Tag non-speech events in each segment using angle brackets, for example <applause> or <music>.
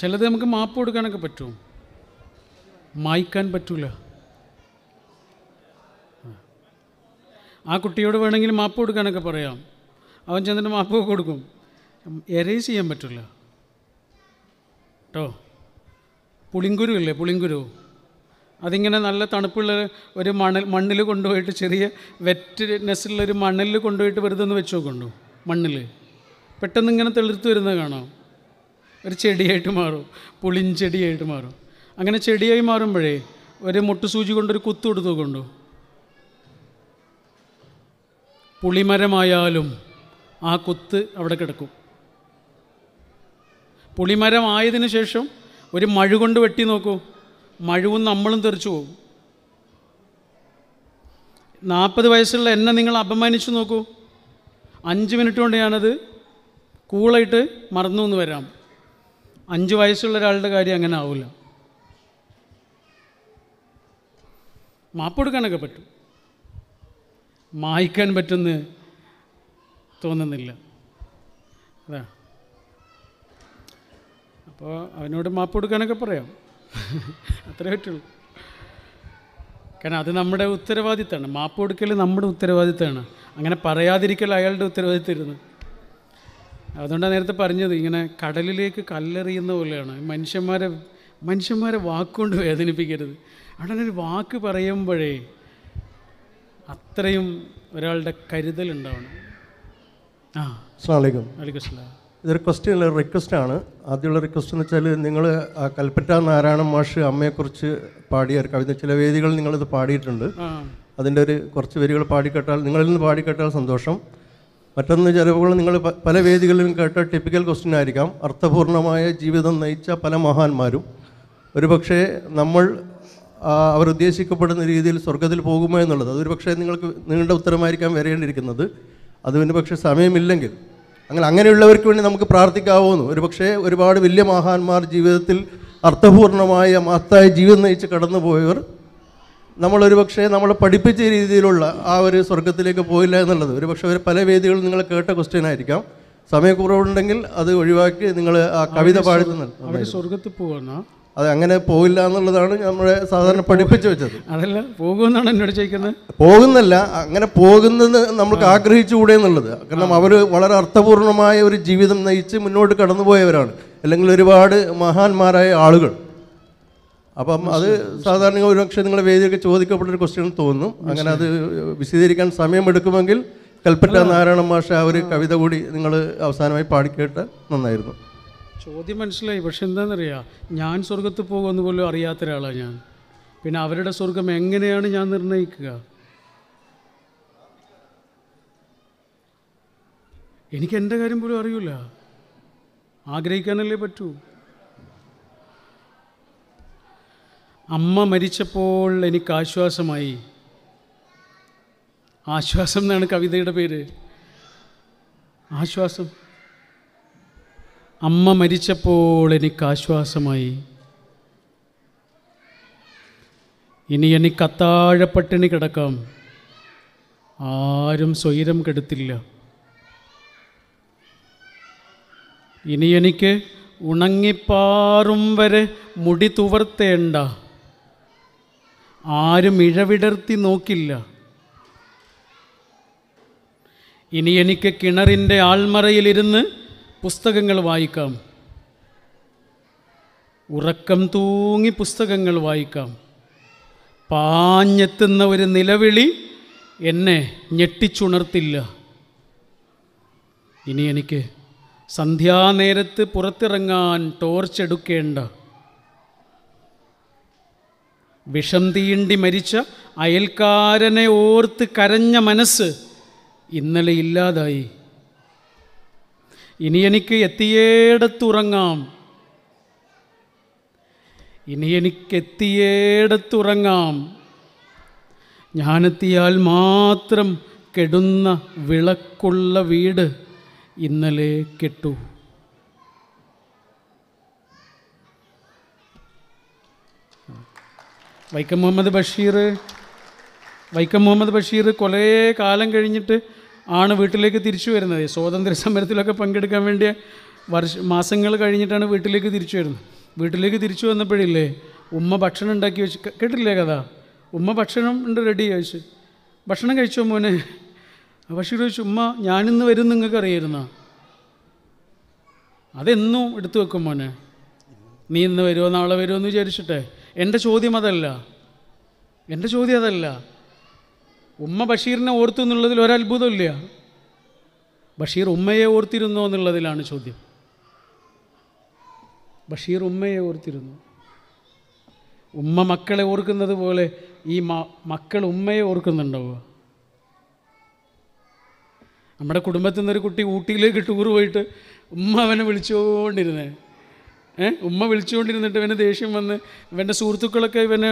ചിലത് നമുക്ക് മാപ്പ് കൊടുക്കാനൊക്കെ പറ്റുമോ മായ്ക്കാൻ പറ്റൂല ആ കുട്ടിയോട് വേണമെങ്കിൽ മാപ്പ് കൊടുക്കാനൊക്കെ പറയാം അവൻ ചെന്നിട്ട് മാപ്പ് കൊടുക്കും എറേസ് ചെയ്യാൻ പറ്റില്ല കേട്ടോ പുളിങ്കുരു അല്ലേ പുളിങ്കുരു അതിങ്ങനെ നല്ല തണുപ്പുള്ള ഒരു മണൽ മണ്ണിൽ കൊണ്ടുപോയിട്ട് ചെറിയ വെറ്റ്നെസ്സുള്ള ഒരു മണലിൽ കൊണ്ടുപോയിട്ട് വെറുതെ ഒന്ന് വെച്ച് നോക്കുന്നുണ്ടോ മണ്ണിൽ പെട്ടെന്ന് ഇങ്ങനെ തെളിർത്ത് വരുന്നത് കാണാം ഒരു ചെടിയായിട്ട് മാറും പുളിഞ്ചെടിയായിട്ട് മാറും അങ്ങനെ ചെടിയായി മാറുമ്പോഴേ ഒരു മുട്ടുസൂചി കൊണ്ടൊരു കുത്തു കൊടുത്തു കൊണ്ടു പുളിമരമായാലും ആ കുത്ത് അവിടെ കിടക്കും പുളിമരമായതിനു ശേഷം ഒരു മഴ കൊണ്ട് വെട്ടി നോക്കൂ മഴവും നമ്മളും തെറിച്ചു പോകും നാൽപ്പത് വയസ്സുള്ള എന്നെ നിങ്ങൾ അപമാനിച്ചു നോക്കൂ അഞ്ച് മിനിറ്റ് കൊണ്ട് ഞാനത് കൂളായിട്ട് മറന്നു വരാം അഞ്ച് വയസ്സുള്ള ഒരാളുടെ കാര്യം അങ്ങനെ ആവില്ല മാപ്പ് കൊടുക്കാനൊക്കെ പറ്റും മായ്ക്കാൻ പറ്റുമെന്ന് തോന്നുന്നില്ല അതാ അപ്പോൾ അവനോട് മാപ്പ് കൊടുക്കാനൊക്കെ പറയാം അത്രേ പറ്റുള്ളൂ കാരണം അത് നമ്മുടെ ഉത്തരവാദിത്തമാണ് മാപ്പ് കൊടുക്കൽ നമ്മുടെ ഉത്തരവാദിത്തമാണ് അങ്ങനെ പറയാതിരിക്കൽ അയാളുടെ ഉത്തരവാദിത്തമായിരുന്നു അതുകൊണ്ടാണ് നേരത്തെ പറഞ്ഞത് ഇങ്ങനെ കടലിലേക്ക് കല്ലെറിയുന്ന പോലെയാണ് മനുഷ്യന്മാരെ മനുഷ്യന്മാരെ വാക്കുകൊണ്ട് വേദനിപ്പിക്കരുത് അവിടെ ഒരു വാക്ക് പറയുമ്പോഴേ അത്രയും ഒരാളുടെ കരുതൽ ഉണ്ടാവണം ആ അസ്ലാം വലൈക്കും ഇതൊരു ക്വസ്റ്റ്യൻ അല്ല റിക്വസ്റ്റ് ആണ് ആദ്യമുള്ള റിക്വസ്റ്റ് എന്ന് വെച്ചാൽ നിങ്ങൾ കൽപ്പറ്റ നാരായണ മാഷ് അമ്മയെക്കുറിച്ച് പാടിയ ഒരു കവിത ചില വേദികൾ നിങ്ങളിത് പാടിയിട്ടുണ്ട് അതിൻ്റെ ഒരു കുറച്ച് വരികൾ പാടിക്കേട്ടാൽ നിങ്ങളിൽ നിന്ന് പാടിക്കേട്ടാൽ സന്തോഷം മറ്റൊന്ന് ചിലപ്പോൾ നിങ്ങൾ പല വേദികളിലും കേട്ട ടിപ്പിക്കൽ ക്വസ്റ്റ്യൻ ആയിരിക്കാം അർത്ഥപൂർണമായ ജീവിതം നയിച്ച പല മഹാന്മാരും ഒരുപക്ഷെ നമ്മൾ അവർ ഉദ്ദേശിക്കപ്പെടുന്ന രീതിയിൽ സ്വർഗത്തിൽ പോകുമോ എന്നുള്ളത് അതൊരു പക്ഷേ നിങ്ങൾക്ക് നിങ്ങളുടെ ഉത്തരമായിരിക്കാം വരേണ്ടിയിരിക്കുന്നത് അതിന് പക്ഷേ സമയമില്ലെങ്കിൽ അങ്ങനെ അങ്ങനെയുള്ളവർക്ക് വേണ്ടി നമുക്ക് പ്രാർത്ഥിക്കാവുന്നു ഒരു പക്ഷേ ഒരുപാട് വലിയ മഹാന്മാർ ജീവിതത്തിൽ അർത്ഥപൂർണമായ മഹത്തായ ജീവിതം നയിച്ച് കടന്നുപോയവർ നമ്മളൊരു പക്ഷേ നമ്മളെ പഠിപ്പിച്ച രീതിയിലുള്ള ആ ഒരു സ്വർഗത്തിലേക്ക് പോയില്ല എന്നുള്ളത് ഒരു പക്ഷേ പല വേദികളും നിങ്ങൾ കേട്ട ക്വസ്റ്റ്യൻ ആയിരിക്കാം സമയക്കുറവുണ്ടെങ്കിൽ അത് ഒഴിവാക്കി നിങ്ങൾ ആ കവിത പാടുന്ന സ്വർഗത്തിൽ പോകുന്ന അത് അങ്ങനെ പോകില്ല എന്നുള്ളതാണ് നമ്മളെ സാധാരണ പഠിപ്പിച്ചു വെച്ചത് അതല്ല പോകുമെന്നാണ് എന്നോട് ചോദിക്കുന്നത് പോകുന്നല്ല അങ്ങനെ പോകുന്നത് നമ്മൾക്ക് ആഗ്രഹിച്ചുകൂടെ എന്നുള്ളത് കാരണം അവർ വളരെ അർത്ഥപൂർണമായ ഒരു ജീവിതം നയിച്ച് മുന്നോട്ട് കടന്നുപോയവരാണ് അല്ലെങ്കിൽ ഒരുപാട് മഹാന്മാരായ ആളുകൾ അപ്പം അത് സാധാരണ ഒരുപക്ഷെ നിങ്ങൾ വേദിയൊക്കെ ഒരു ക്വസ്റ്റ്യൻ തോന്നും അങ്ങനെ അത് വിശദീകരിക്കാൻ സമയമെടുക്കുമെങ്കിൽ കൽപ്പറ്റ നാരായണ മാഷ ആ ഒരു കവിത കൂടി നിങ്ങൾ അവസാനമായി പാടിക്കേട്ട് നന്നായിരുന്നു ചോദ്യം മനസ്സിലായി പക്ഷെ എന്താണെന്നറിയാം ഞാൻ സ്വർഗത്ത് പോകുമെന്ന് പോലും അറിയാത്ത ഒരാളാണ് ഞാൻ പിന്നെ അവരുടെ സ്വർഗം എങ്ങനെയാണ് ഞാൻ നിർണ്ണയിക്കുക എനിക്ക് എൻ്റെ കാര്യം പോലും അറിയില്ല ആഗ്രഹിക്കാനല്ലേ പറ്റൂ അമ്മ മരിച്ചപ്പോൾ എനിക്ക് ആശ്വാസമായി ആശ്വാസം എന്നാണ് കവിതയുടെ പേര് ആശ്വാസം അമ്മ മരിച്ചപ്പോൾ എനിക്ക് ആശ്വാസമായി ഇനി എനിക്ക് അത്താഴപ്പട്ടിണി കിടക്കാം ആരും സ്വൈരം കെടുത്തില്ല ഇനി എനിക്ക് ഉണങ്ങിപ്പാറും വരെ മുടി തുവർത്തേണ്ട ആരും ഇഴവിടർത്തി നോക്കില്ല ഇനി എനിക്ക് കിണറിൻ്റെ ആൾമറയിലിരുന്ന് പുസ്തകങ്ങൾ വായിക്കാം ഉറക്കം തൂങ്ങി പുസ്തകങ്ങൾ വായിക്കാം പാഞ്ഞെത്തുന്ന ഒരു നിലവിളി എന്നെ ഞെട്ടിച്ചുണർത്തില്ല ഇനി എനിക്ക് സന്ധ്യാനേരത്ത് പുറത്തിറങ്ങാൻ എടുക്കേണ്ട വിഷം തീണ്ടി മരിച്ച അയൽക്കാരനെ ഓർത്ത് കരഞ്ഞ മനസ്സ് ഇന്നലെ ഇല്ലാതായി ഇനി എനിക്ക് എത്തിയേടത്തുറങ്ങാം ഇനി എനിക്ക് എത്തിയേടത്തുറങ്ങാം ഞാനെത്തിയാൽ മാത്രം കെടുന്ന വിളക്കുള്ള വീട് ഇന്നലെ കെട്ടു വൈക്കം മുഹമ്മദ് ബഷീർ വൈക്കം മുഹമ്മദ് ബഷീർ കുറേ കാലം കഴിഞ്ഞിട്ട് ആണ് വീട്ടിലേക്ക് തിരിച്ചു വരുന്നത് സ്വാതന്ത്ര്യ സമരത്തിലൊക്കെ പങ്കെടുക്കാൻ വേണ്ടിയ വർഷ മാസങ്ങൾ കഴിഞ്ഞിട്ടാണ് വീട്ടിലേക്ക് തിരിച്ചു വരുന്നത് വീട്ടിലേക്ക് തിരിച്ചു വന്നപ്പോഴില്ലേ ഉമ്മ ഭക്ഷണം ഉണ്ടാക്കി വെച്ച് കേട്ടില്ലേ കഥ ഉമ്മ ഭക്ഷണം ഉണ്ട് റെഡി ചോദിച്ചു ഭക്ഷണം കഴിച്ചോ മോനെ ബഷീർ ചോദിച്ചു ഉമ്മ ഞാനിന്ന് വരും നിങ്ങൾക്ക് അറിയായിരുന്നോ അതെന്നും എടുത്തു വെക്കും മോനെ നീ ഇന്ന് വരുമോ നാളെ വരുമോ എന്ന് വിചാരിച്ചിട്ടേ എൻ്റെ ചോദ്യം അതല്ല എൻ്റെ ചോദ്യം അതല്ല ഉമ്മ ബഷീറിനെ ഓർത്തു എന്നുള്ളതിൽ ഒരത്ഭുതമില്ല ബഷീർ ഉമ്മയെ ഓർത്തിരുന്നോ എന്നുള്ളതിലാണ് ചോദ്യം ബഷീർ ഉമ്മയെ ഓർത്തിരുന്നു ഉമ്മ മക്കളെ ഓർക്കുന്നത് പോലെ ഈ മക്കൾ ഉമ്മയെ ഓർക്കുന്നുണ്ടാവുക നമ്മുടെ കുടുംബത്തിൽ നിന്നൊരു കുട്ടി ഊട്ടിയിലേക്ക് ടൂർ പോയിട്ട് ഉമ്മ അവനെ വിളിച്ചുകൊണ്ടിരുന്നേ ഉമ്മ വിളിച്ചുകൊണ്ടിരുന്നിട്ട് ഇവന് ദേഷ്യം വന്ന് ഇവൻ്റെ സുഹൃത്തുക്കളൊക്കെ ഇവന്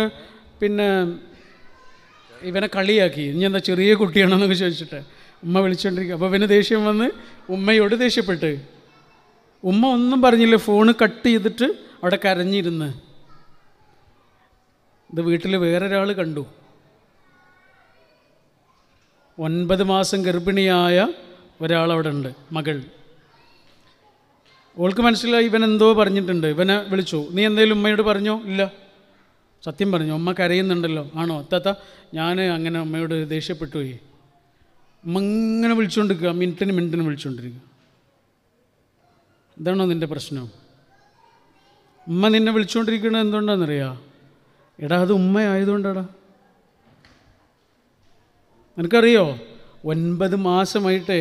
പിന്നെ ഇവനെ കളിയാക്കി ഇനി എന്താ ചെറിയ കുട്ടിയാണെന്നൊക്കെ ചോദിച്ചിട്ട് ഉമ്മ വിളിച്ചുകൊണ്ടിരിക്കുക അപ്പോൾ ഇവന് ദേഷ്യം വന്ന് ഉമ്മയോട് ദേഷ്യപ്പെട്ട് ഉമ്മ ഒന്നും പറഞ്ഞില്ല ഫോണ് കട്ട് ചെയ്തിട്ട് അവിടെ കരഞ്ഞിരുന്ന് ഇത് വീട്ടിൽ വേറൊരാൾ കണ്ടു ഒൻപത് മാസം ഗർഭിണിയായ ഒരാൾ അവിടെ ഉണ്ട് മകൾ ഓൾക്ക് മനസ്സിലായി ഇവൻ എന്തോ പറഞ്ഞിട്ടുണ്ട് ഇവനെ വിളിച്ചു നീ എന്തേലും ഉമ്മയോട് പറഞ്ഞോ ഇല്ല സത്യം പറഞ്ഞു ഉമ്മ കരയുന്നുണ്ടല്ലോ ആണോ അത്താത്ത ഞാൻ അങ്ങനെ ഉമ്മയോട് ദേഷ്യപ്പെട്ടു പോയി ഉമ്മ ഇങ്ങനെ വിളിച്ചുകൊണ്ടിരിക്കുക മിനിറ്റിന് മിനിറ്റിന് വിളിച്ചുകൊണ്ടിരിക്കുക ഇതാണോ നിൻ്റെ പ്രശ്നം ഉമ്മ നിന്നെ വിളിച്ചുകൊണ്ടിരിക്കുന്നത് എന്തുകൊണ്ടാണെന്നറിയാ എടാ അത് ഉമ്മയായതുകൊണ്ടാടാ നിനക്കറിയോ ഒൻപത് മാസമായിട്ടേ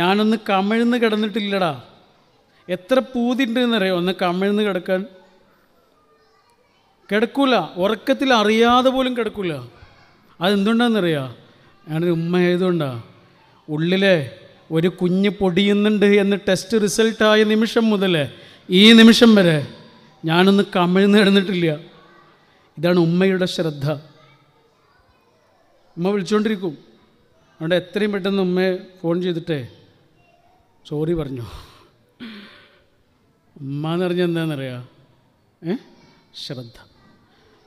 ഞാനൊന്ന് കമിഴ്ന്ന് കിടന്നിട്ടില്ലടാ എത്ര പൂതിണ്ടെന്നറിയോ ഒന്ന് കമിഴ്ന്ന് കിടക്കാൻ കിടക്കൂല ഉറക്കത്തിൽ അറിയാതെ പോലും കിടക്കൂല അതെന്തുകൊണ്ടാണെന്നറിയാ ഞാനൊരു ഉമ്മ ആയതുകൊണ്ടാ ഉള്ളിലെ ഒരു കുഞ്ഞ് പൊടിയുന്നുണ്ട് എന്ന് ടെസ്റ്റ് റിസൾട്ടായ നിമിഷം മുതൽ ഈ നിമിഷം വരെ ഞാനൊന്ന് കമിഴ്ന്ന് കിടന്നിട്ടില്ല ഇതാണ് ഉമ്മയുടെ ശ്രദ്ധ ഉമ്മ വിളിച്ചുകൊണ്ടിരിക്കും അതുകൊണ്ട് എത്രയും പെട്ടെന്ന് ഉമ്മയെ ഫോൺ ചെയ്തിട്ടേ സോറി പറഞ്ഞു ഉമ്മ എന്ന് പറഞ്ഞാൽ എന്താണെന്നറിയാം ഏ ശ്രദ്ധ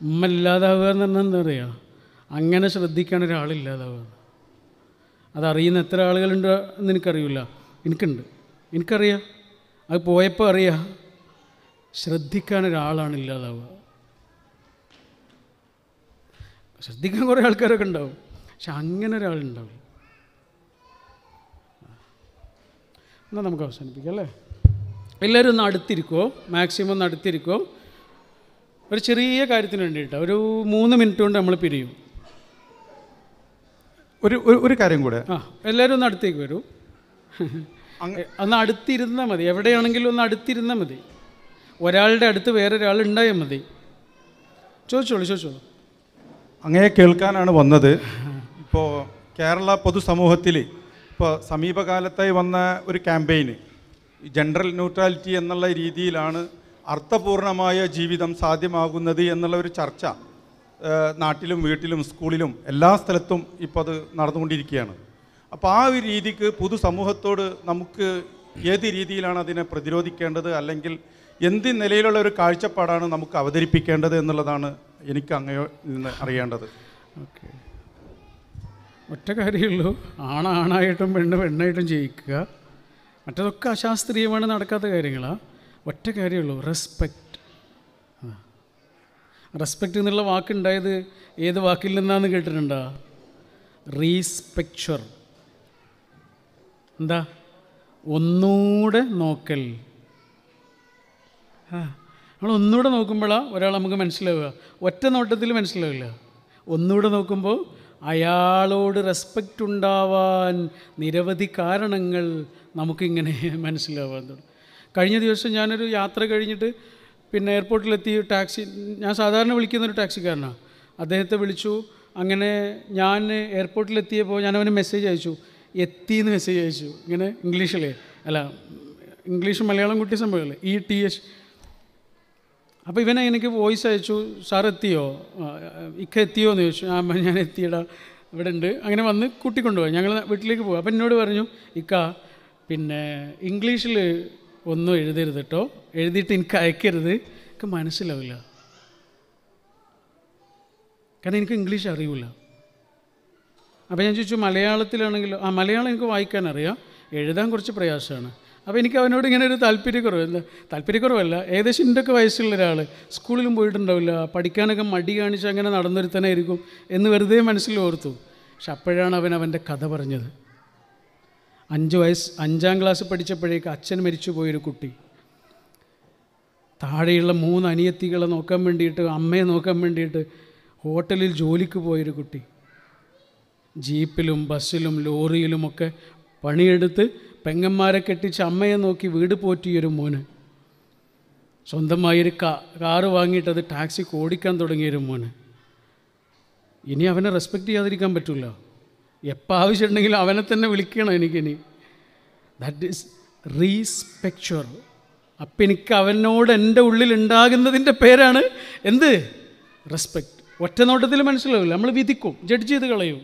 ഉമ്മ ഇല്ലാതാവുക എന്ന് പറഞ്ഞാൽ എന്താ പറയുക അങ്ങനെ ശ്രദ്ധിക്കാൻ ഒരാളില്ലാതാവുക അതറിയുന്ന എത്ര ആളുകളുണ്ട് എന്ന് എനിക്കറിയില്ല എനിക്കുണ്ട് എനിക്കറിയാം അത് പോയപ്പോൾ അറിയാം ശ്രദ്ധിക്കാൻ ഒരാളാണ് ഇല്ലാതാവുക ശ്രദ്ധിക്കാൻ കുറേ ആൾക്കാരൊക്കെ ഉണ്ടാവും പക്ഷെ അങ്ങനെ ഒരാളുണ്ടാവും എന്നാൽ നമുക്ക് അവസാനിപ്പിക്കാം അല്ലേ എല്ലാവരും ഒന്ന് അടുത്തിരിക്കുമോ മാക്സിമം ഒന്ന് അടുത്തിരിക്കുമോ ഒരു ചെറിയ കാര്യത്തിന് വേണ്ടിയിട്ട് ഒരു മൂന്ന് മിനിറ്റ് കൊണ്ട് നമ്മൾ പിരിയും ഒരു ഒരു കാര്യം കൂടെ ആ എല്ലാവരും ഒന്ന് അടുത്തേക്ക് വരൂ ഒന്ന് അടുത്തിരുന്നാൽ മതി എവിടെയാണെങ്കിലും ഒന്ന് അടുത്തിരുന്നാൽ മതി ഒരാളുടെ അടുത്ത് വേറെ ഒരാൾ ഉണ്ടായാൽ മതി ചോദിച്ചോളൂ ചോദിച്ചോളൂ അങ്ങയെ കേൾക്കാനാണ് വന്നത് ഇപ്പോൾ കേരള പൊതുസമൂഹത്തിൽ ഇപ്പോൾ സമീപകാലത്തായി വന്ന ഒരു ക്യാമ്പയിന് ജനറൽ ന്യൂട്രാലിറ്റി എന്നുള്ള രീതിയിലാണ് അർത്ഥപൂർണമായ ജീവിതം സാധ്യമാകുന്നത് എന്നുള്ള ഒരു ചർച്ച നാട്ടിലും വീട്ടിലും സ്കൂളിലും എല്ലാ സ്ഥലത്തും ഇപ്പോൾ അത് നടന്നുകൊണ്ടിരിക്കുകയാണ് അപ്പോൾ ആ ഒരു രീതിക്ക് പൊതുസമൂഹത്തോട് നമുക്ക് ഏത് രീതിയിലാണ് അതിനെ പ്രതിരോധിക്കേണ്ടത് അല്ലെങ്കിൽ എന്ത് നിലയിലുള്ള ഒരു കാഴ്ചപ്പാടാണ് നമുക്ക് അവതരിപ്പിക്കേണ്ടത് എന്നുള്ളതാണ് എനിക്ക് അങ്ങയോ നിന്ന് അറിയേണ്ടത് ഓക്കെ ഒറ്റ കാര്യമുള്ളൂ ആണാണായിട്ടും പെണ്ണ് പെണ്ണായിട്ടും ജയിക്കുക മറ്റതൊക്കെ അശാസ്ത്രീയമാണ് നടക്കാത്ത കാര്യങ്ങളാണ് ഒറ്റ കാര്യമുള്ളൂ റെസ്പെക്റ്റ് റെസ്പെക്റ്റ് എന്നുള്ള വാക്കുണ്ടായത് ഏത് വാക്കിൽ നിന്നാന്ന് കേട്ടിട്ടുണ്ടോ റീസ്പെക്ച്വർ എന്താ ഒന്നൂടെ നോക്കൽ നമ്മൾ ഒന്നുകൂടെ നോക്കുമ്പോഴാണ് ഒരാൾ നമുക്ക് മനസ്സിലാവുക ഒറ്റ നോട്ടത്തിൽ മനസ്സിലാവില്ല ഒന്നുകൂടെ നോക്കുമ്പോൾ അയാളോട് റെസ്പെക്റ്റ് ഉണ്ടാവാൻ നിരവധി കാരണങ്ങൾ നമുക്കിങ്ങനെ <laughs> മനസ്സിലാവാൻ തുടങ്ങും കഴിഞ്ഞ ദിവസം ഞാനൊരു യാത്ര കഴിഞ്ഞിട്ട് പിന്നെ എയർപോർട്ടിലെത്തി ടാക്സി ഞാൻ സാധാരണ വിളിക്കുന്നൊരു ടാക്സിക്കാരനാണ് അദ്ദേഹത്തെ വിളിച്ചു അങ്ങനെ ഞാൻ എയർപോർട്ടിലെത്തിയപ്പോൾ ഞാനവന് മെസ്സേജ് അയച്ചു എത്തി എന്ന് മെസ്സേജ് അയച്ചു ഇങ്ങനെ ഇംഗ്ലീഷിലെ അല്ല ഇംഗ്ലീഷ് മലയാളം കുട്ടി സംഭവമല്ലേ ഇ ടി എച്ച് അപ്പോൾ ഇവനെ എനിക്ക് വോയിസ് അയച്ചു സാർ എത്തിയോ ഇക്ക എത്തിയോ എന്ന് ചോദിച്ചു ആ ഞാൻ എത്തിയടാ ഇവിടെ ഉണ്ട് അങ്ങനെ വന്ന് കൂട്ടിക്കൊണ്ടുപോയി ഞങ്ങൾ വീട്ടിലേക്ക് പോകും അപ്പം എന്നോട് പറഞ്ഞു ഇക്ക പിന്നെ ഇംഗ്ലീഷിൽ ഒന്നും എഴുതരുത് കേട്ടോ എഴുതിയിട്ട് എനിക്ക് അയക്കരുത് എനിക്ക് മനസ്സിലാവില്ല കാരണം എനിക്ക് ഇംഗ്ലീഷ് അറിയില്ല അപ്പോൾ ഞാൻ ചോദിച്ചു മലയാളത്തിലാണെങ്കിലും ആ മലയാളം എനിക്ക് വായിക്കാൻ അറിയാം എഴുതാൻ കുറച്ച് പ്രയാസമാണ് അപ്പോൾ എനിക്ക് അവനോട് ഇങ്ങനെ ഒരു താല്പര്യക്കുറവല്ല താല്പര്യക്കുറവല്ല ഏകദേശം എൻ്റെയൊക്കെ വയസ്സുള്ള ഒരാൾ സ്കൂളിലും പോയിട്ടുണ്ടാവില്ല പഠിക്കാനൊക്കെ മടി കാണിച്ച് അങ്ങനെ നടന്നൊരുത്തനായിരിക്കും എന്ന് വെറുതെ മനസ്സിൽ ഓർത്തു പക്ഷെ അപ്പോഴാണ് അവൻ അവൻ്റെ കഥ പറഞ്ഞത് അഞ്ച് വയസ്സ് അഞ്ചാം ക്ലാസ് പഠിച്ചപ്പോഴേക്ക് അച്ഛൻ മരിച്ചു പോയൊരു കുട്ടി താഴെയുള്ള മൂന്ന് അനിയത്തികളെ നോക്കാൻ വേണ്ടിയിട്ട് അമ്മയെ നോക്കാൻ വേണ്ടിയിട്ട് ഹോട്ടലിൽ ജോലിക്ക് പോയൊരു കുട്ടി ജീപ്പിലും ബസ്സിലും ലോറിയിലുമൊക്കെ പണിയെടുത്ത് പെങ്ങന്മാരെ കെട്ടിച്ച് അമ്മയെ നോക്കി വീട് പോറ്റിയൊരു മോന് സ്വന്തമായൊരു കാ കാറ് വാങ്ങിയിട്ട് അത് ടാക്സി ഓടിക്കാൻ തുടങ്ങിയൊരു മോന് ഇനി അവനെ റെസ്പെക്റ്റ് ചെയ്യാതിരിക്കാൻ പറ്റില്ല എപ്പോൾ ആവശ്യമുണ്ടെങ്കിലും അവനെ തന്നെ വിളിക്കണം എനിക്കിനി ദാറ്റ് ഈസ് റീസ്പെക്ച്വർ അപ്പം എനിക്ക് അവനോട് എൻ്റെ ഉള്ളിൽ ഉണ്ടാകുന്നതിൻ്റെ പേരാണ് എന്ത് റെസ്പെക്റ്റ് ഒറ്റ നോട്ടത്തിൽ മനസ്സിലാവില്ല നമ്മൾ വിധിക്കും ജഡ്ജ് ചെയ്ത് കളയും